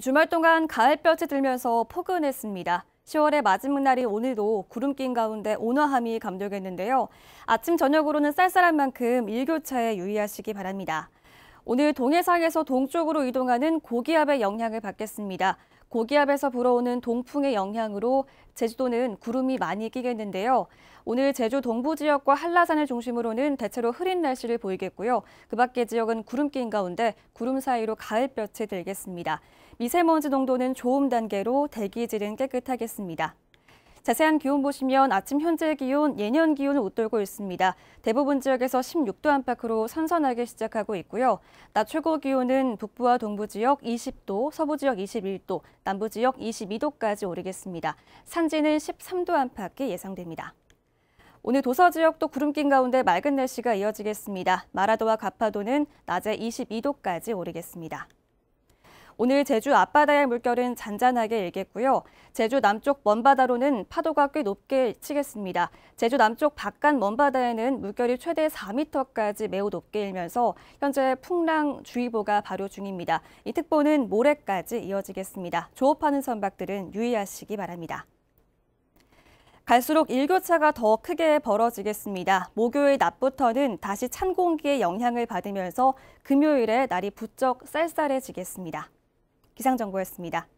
주말 동안 가을볕이 들면서 포근했습니다. 10월의 마지막 날이 오늘도 구름 낀 가운데 온화함이 감돌겠는데요. 아침 저녁으로는 쌀쌀한 만큼 일교차에 유의하시기 바랍니다. 오늘 동해상에서 동쪽으로 이동하는 고기압의 영향을 받겠습니다. 고기압에서 불어오는 동풍의 영향으로 제주도는 구름이 많이 끼겠는데요. 오늘 제주 동부 지역과 한라산을 중심으로는 대체로 흐린 날씨를 보이겠고요. 그 밖의 지역은 구름 낀 가운데 구름 사이로 가을볕이 들겠습니다. 미세먼지 농도는 좋음 단계로 대기질은 깨끗하겠습니다. 자세한 기온 보시면 아침 현재 기온 예년 기온을 웃돌고 있습니다. 대부분 지역에서 16도 안팎으로 선선하게 시작하고 있고요. 낮 최고 기온은 북부와 동부 지역 20도, 서부 지역 21도, 남부 지역 22도까지 오르겠습니다. 산지는 13도 안팎이 예상됩니다. 오늘 도서 지역도 구름 낀 가운데 맑은 날씨가 이어지겠습니다. 마라도와 가파도는 낮에 22도까지 오르겠습니다. 오늘 제주 앞바다의 물결은 잔잔하게 일겠고요. 제주 남쪽 먼바다로는 파도가 꽤 높게 치겠습니다. 제주 남쪽 바깥 먼바다에는 물결이 최대 4m까지 매우 높게 일면서 현재 풍랑주의보가 발효 중입니다. 이 특보는 모레까지 이어지겠습니다. 조업하는 선박들은 유의하시기 바랍니다. 갈수록 일교차가 더 크게 벌어지겠습니다. 목요일 낮부터는 다시 찬 공기의 영향을 받으면서 금요일에 날이 부쩍 쌀쌀해지겠습니다. 기상정보였습니다.